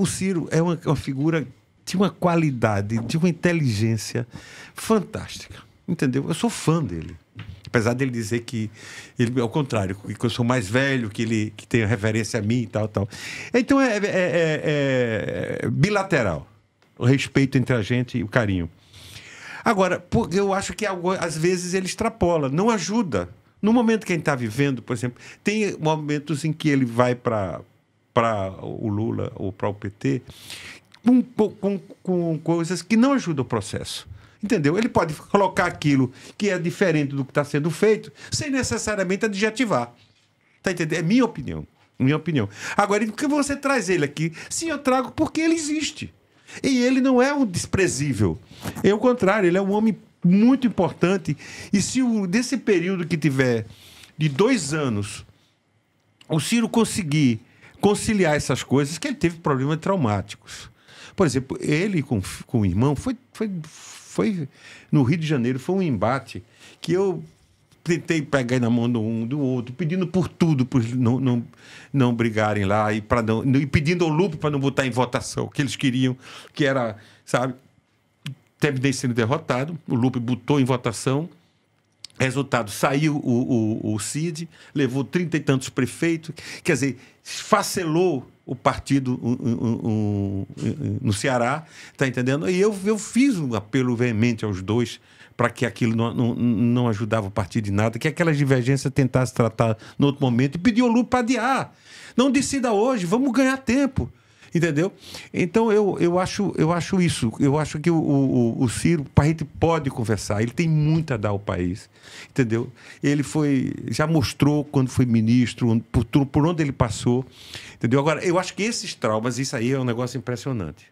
o Ciro é uma, uma figura de uma qualidade, de uma inteligência fantástica. Entendeu? Eu sou fã dele apesar dele dizer que ele ao contrário que eu sou mais velho que ele que tem referência a mim e tal tal então é, é, é, é, é bilateral o respeito entre a gente e o carinho agora porque eu acho que às vezes ele extrapola não ajuda no momento que a gente está vivendo por exemplo tem momentos em que ele vai para para o Lula ou para o PT com, com, com coisas que não ajudam o processo. Entendeu? Ele pode colocar aquilo que é diferente do que está sendo feito sem necessariamente adjetivar. Tá entendendo? É minha opinião. Minha opinião. Agora, por que você traz ele aqui? Sim, eu trago porque ele existe. E ele não é um desprezível. É o contrário, ele é um homem muito importante. E se o, desse período que tiver de dois anos, o Ciro conseguir conciliar essas coisas, que ele teve problemas traumáticos. Por exemplo, ele com, com o irmão foi, foi, foi no Rio de Janeiro, foi um embate que eu tentei pegar na mão do um do outro, pedindo por tudo, por não, não, não brigarem lá e, não, e pedindo ao Lupe para não botar em votação o que eles queriam, que era, sabe, terminei sendo derrotado, o Lupe botou em votação Resultado, saiu o, o, o CID, levou trinta e tantos prefeitos, quer dizer, esfacelou o partido um, um, um, no Ceará, tá entendendo? E eu, eu fiz um apelo veemente aos dois para que aquilo não, não, não ajudava o partido em nada, que aquelas divergências tentasse tratar no outro momento e pediu o Lula para adiar. Não decida hoje, vamos ganhar tempo. Entendeu? Então eu, eu, acho, eu acho isso. Eu acho que o, o, o Ciro, a gente pode conversar, ele tem muito a dar ao país. Entendeu? Ele foi. Já mostrou quando foi ministro, por, por onde ele passou. Entendeu? Agora, eu acho que esses traumas, isso aí é um negócio impressionante.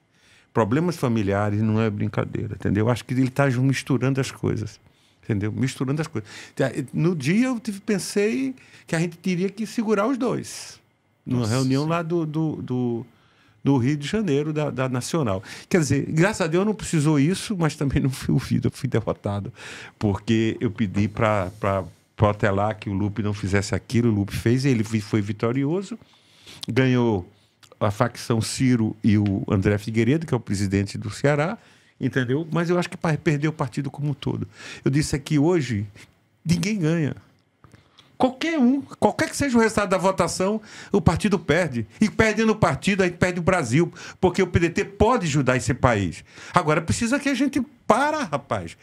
Problemas familiares não é brincadeira, entendeu? Eu acho que ele está misturando as coisas entendeu? Misturando as coisas. Tá, no dia eu tive, pensei que a gente teria que segurar os dois. Numa Nossa. reunião lá do, do, do, do Rio de Janeiro, da, da Nacional. Quer dizer, graças a Deus não precisou isso, mas também não fui ouvido, fui derrotado, porque eu pedi para protelar que o Lupe não fizesse aquilo, o Lupe fez, ele foi vitorioso, ganhou a facção Ciro e o André Figueiredo, que é o presidente do Ceará, entendeu? Mas eu acho que perdeu o partido como um todo. Eu disse aqui hoje, ninguém ganha. Qualquer um, qualquer que seja o resultado da votação, o partido perde. E perdendo o partido, aí perde o Brasil, porque o PDT pode ajudar esse país. Agora precisa que a gente para, rapaz.